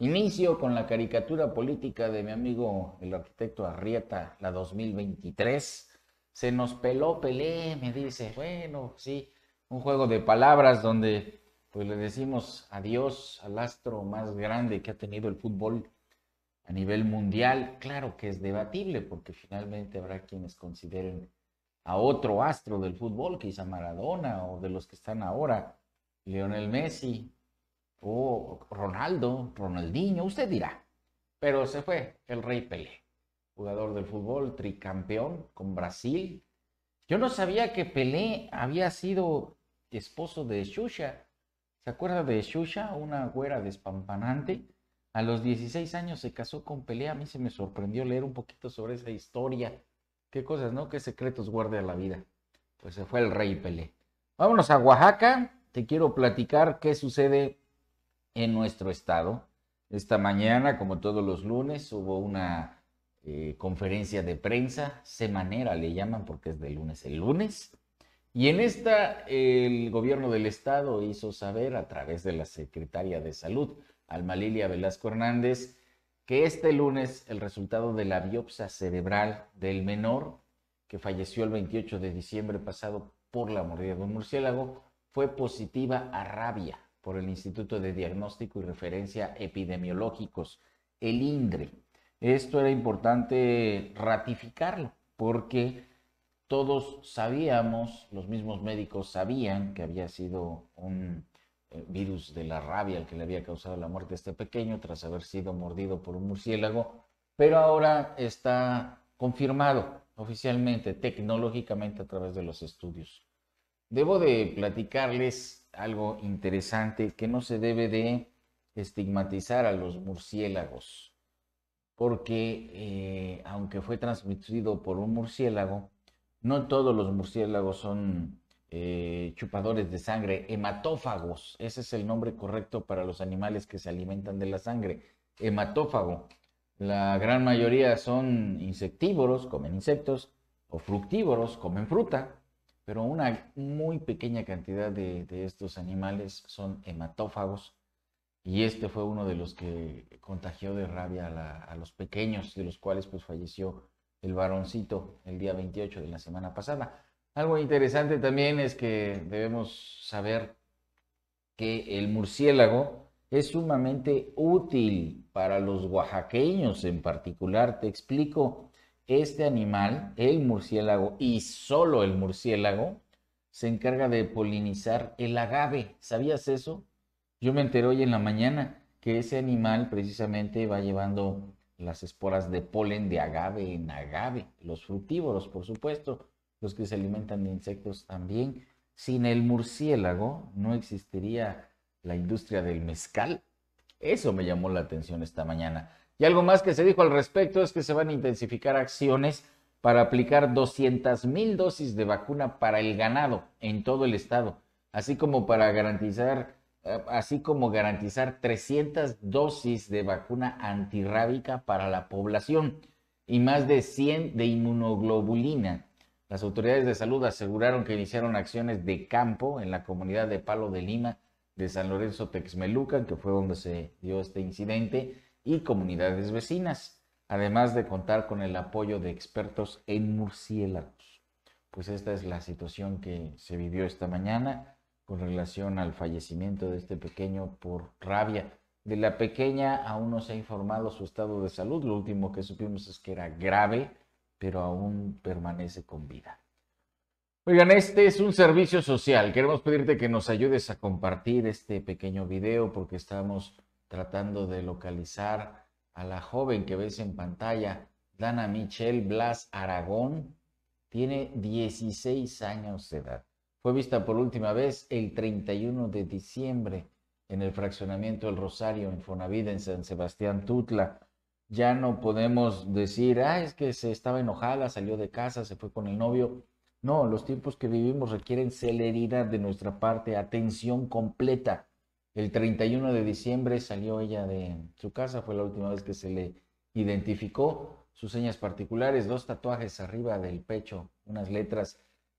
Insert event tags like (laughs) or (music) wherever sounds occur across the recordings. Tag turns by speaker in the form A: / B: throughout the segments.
A: Inicio con la caricatura política de mi amigo el arquitecto Arrieta, la 2023. Se nos peló, pelé, me dice. Bueno, sí, un juego de palabras donde pues le decimos adiós al astro más grande que ha tenido el fútbol a nivel mundial. Claro que es debatible porque finalmente habrá quienes consideren a otro astro del fútbol, quizá Maradona o de los que están ahora, Lionel Messi, o Ronaldo, Ronaldinho, usted dirá. Pero se fue el Rey Pelé, jugador del fútbol, tricampeón con Brasil. Yo no sabía que Pelé había sido esposo de Xuxa. ¿Se acuerda de Xuxa, una güera despampanante? A los 16 años se casó con Pelé. A mí se me sorprendió leer un poquito sobre esa historia. Qué cosas, ¿no? Qué secretos guarda la vida. Pues se fue el Rey Pelé. Vámonos a Oaxaca. Te quiero platicar qué sucede en nuestro estado. Esta mañana, como todos los lunes, hubo una eh, conferencia de prensa semanera, le llaman porque es de lunes el lunes. Y en esta, el gobierno del estado hizo saber a través de la secretaria de salud, Alma Lilia Velasco Hernández, que este lunes el resultado de la biopsia cerebral del menor, que falleció el 28 de diciembre pasado por la mordida de un murciélago, fue positiva a rabia por el Instituto de Diagnóstico y Referencia Epidemiológicos, el INDRE. Esto era importante ratificarlo porque todos sabíamos, los mismos médicos sabían que había sido un eh, virus de la rabia el que le había causado la muerte a este pequeño tras haber sido mordido por un murciélago, pero ahora está confirmado oficialmente, tecnológicamente a través de los estudios. Debo de platicarles algo interesante, que no se debe de estigmatizar a los murciélagos, porque eh, aunque fue transmitido por un murciélago, no todos los murciélagos son eh, chupadores de sangre, hematófagos, ese es el nombre correcto para los animales que se alimentan de la sangre, hematófago. La gran mayoría son insectívoros, comen insectos, o fructívoros, comen fruta, pero una muy pequeña cantidad de, estos animales son hematófagos y este fue uno de los que contagió de rabia a, los pequeños, de los cuales pues falleció el varoncito el día 28 de la semana pasada. Algo interesante también es que debemos saber que el murciélago es sumamente útil para los oaxaqueños en particular. Te explico, este animal, el murciélago y solo el murciélago, se encarga de polinizar el agave. ¿Sabías eso? Yo me enteré hoy en la mañana que ese animal precisamente va llevando las esporas de polen de agave en agave, los fructívoros, por supuesto, los que se alimentan de insectos también. Sin el murciélago no existiría la industria del mezcal, eso me llamó la atención esta mañana. Y algo más que se dijo al respecto es que se van a intensificar acciones para aplicar 200 mil dosis de vacuna para el ganado en todo el estado, así como para garantizar, eh, así como garantizar 300 dosis de vacuna antirrábica para la población y más de 100 de inmunoglobulina. Las autoridades de salud aseguraron que iniciaron acciones de campo en la comunidad de Palo de Lima de San Lorenzo Texmelucan, que fue donde se dio este incidente, y comunidades vecinas, además de contar con el apoyo de expertos en murciélagos. Pues esta es la situación que se vivió esta mañana con relación al fallecimiento de este pequeño por rabia. De la pequeña aún no se ha informado su estado de salud, lo último que supimos es que era grave, pero aún permanece con vida. Oigan, este es un servicio social. Queremos pedirte que nos ayudes a compartir este pequeño video porque estamos tratando de localizar a la joven que ves en pantalla, Dana Michelle Blas Aragón. Tiene 16 años de edad. Fue vista por última vez el 31 de diciembre en el fraccionamiento El Rosario en Fonavida, en San Sebastián Tutla. Ya no podemos decir, ah, es que se estaba enojada, salió de casa, se fue con el novio no, los tiempos que vivimos requieren celeridad de nuestra parte, atención completa. El 31 de diciembre salió ella de su casa, fue la última vez que se le identificó sus señas particulares, dos tatuajes arriba del pecho, unas letras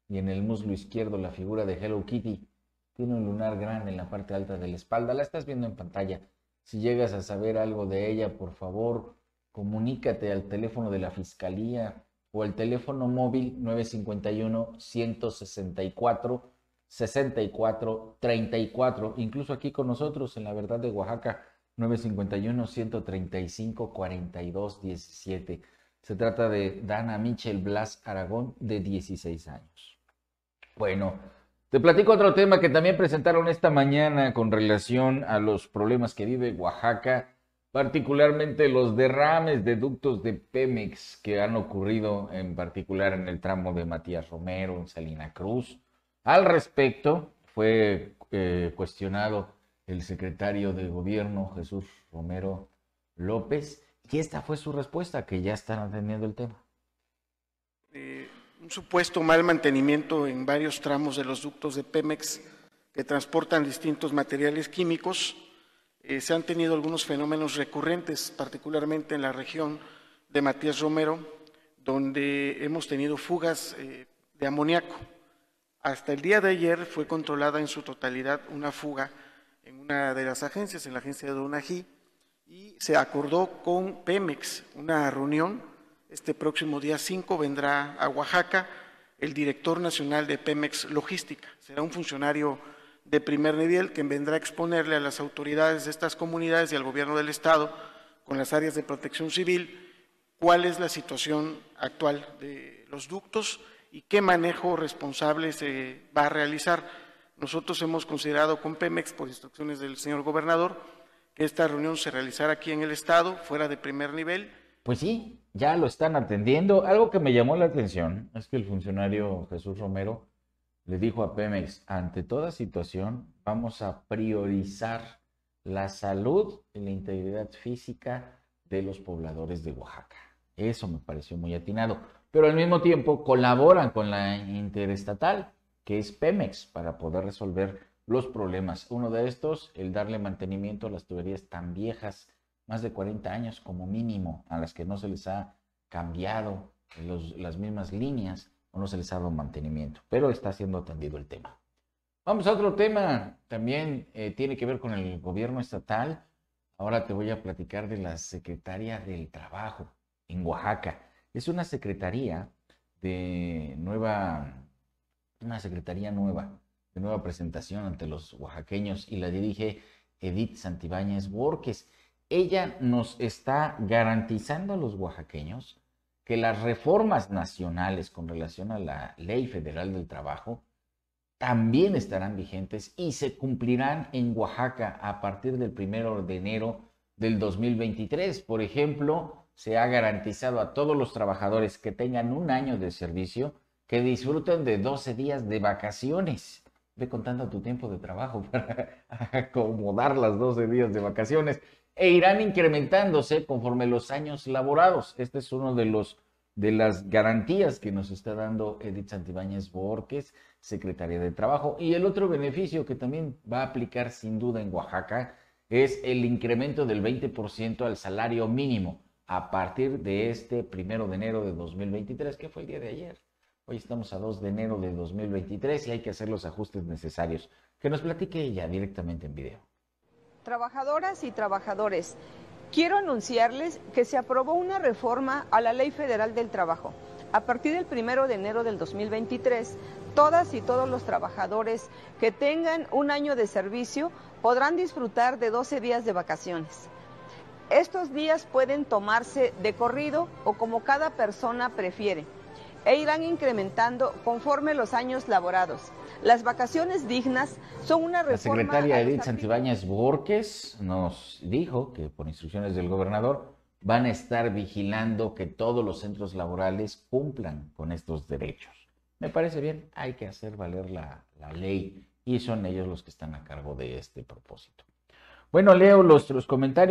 A: y en el muslo izquierdo la figura de Hello Kitty. Tiene un lunar grande en la parte alta de la espalda, la estás viendo en pantalla. Si llegas a saber algo de ella, por favor, comunícate al teléfono de la Fiscalía o el teléfono móvil 951 164 64 34 incluso aquí con nosotros en la verdad de Oaxaca 951 135 42 17 Se trata de Dana Michel Blas Aragón, de 16 años. Bueno, te platico otro tema que también presentaron esta mañana con relación a los problemas que vive Oaxaca particularmente los derrames de ductos de Pemex que han ocurrido en particular en el tramo de Matías Romero, en Salina Cruz. Al respecto, fue eh, cuestionado el secretario de gobierno, Jesús Romero López, y esta fue su respuesta, que ya están atendiendo el tema.
B: Eh, un supuesto mal mantenimiento en varios tramos de los ductos de Pemex que transportan distintos materiales químicos eh, se han tenido algunos fenómenos recurrentes, particularmente en la región de Matías Romero, donde hemos tenido fugas eh, de amoníaco. Hasta el día de ayer fue controlada en su totalidad una fuga en una de las agencias, en la agencia de Donají, y se acordó con Pemex una reunión. Este próximo día 5 vendrá a Oaxaca el director nacional de Pemex Logística. Será un funcionario de primer nivel, que vendrá a exponerle a las autoridades de estas comunidades y al gobierno del Estado con las áreas de protección civil cuál es la situación actual de los ductos y qué manejo responsable se va a realizar. Nosotros hemos considerado con Pemex, por instrucciones del señor gobernador, que esta reunión se realizara aquí en el Estado, fuera de primer nivel.
A: Pues sí, ya lo están atendiendo. Algo que me llamó la atención es que el funcionario Jesús Romero le dijo a Pemex, ante toda situación vamos a priorizar la salud y la integridad física de los pobladores de Oaxaca. Eso me pareció muy atinado. Pero al mismo tiempo colaboran con la interestatal, que es Pemex, para poder resolver los problemas. Uno de estos, el darle mantenimiento a las tuberías tan viejas, más de 40 años como mínimo, a las que no se les ha cambiado las mismas líneas o no se les ha dado mantenimiento, pero está siendo atendido el tema. Vamos a otro tema, también eh, tiene que ver con el gobierno estatal. Ahora te voy a platicar de la Secretaría del Trabajo en Oaxaca. Es una secretaría de nueva, una secretaría nueva, de nueva presentación ante los oaxaqueños y la dirige Edith Santibáñez Borges. Ella nos está garantizando a los oaxaqueños que las reformas nacionales con relación a la Ley Federal del Trabajo también estarán vigentes y se cumplirán en Oaxaca a partir del 1 de enero del 2023. Por ejemplo, se ha garantizado a todos los trabajadores que tengan un año de servicio que disfruten de 12 días de vacaciones. Ve contando tu tiempo de trabajo (laughs) para acomodar las 12 días de vacaciones e irán incrementándose conforme los años laborados. Este es uno de los de las garantías que nos está dando Edith Santibáñez Borges, secretaria de Trabajo. Y el otro beneficio que también va a aplicar sin duda en Oaxaca es el incremento del 20% al salario mínimo a partir de este primero de enero de 2023, que fue el día de ayer. Hoy estamos a 2 de enero de 2023 y hay que hacer los ajustes necesarios. Que nos platique ella directamente en video.
B: Trabajadoras y trabajadores, quiero anunciarles que se aprobó una reforma a la Ley Federal del Trabajo. A partir del primero de enero del 2023, todas y todos los trabajadores que tengan un año de servicio podrán disfrutar de 12 días de vacaciones. Estos días pueden tomarse de corrido o como cada persona prefiere e irán incrementando conforme los años laborados. Las vacaciones dignas son una reforma... La secretaria Edith
A: Santibáñez Borges nos dijo que por instrucciones del gobernador van a estar vigilando que todos los centros laborales cumplan con estos derechos. Me parece bien, hay que hacer valer la, ley y son ellos los que están a cargo de este propósito. Bueno, leo los, los comentarios.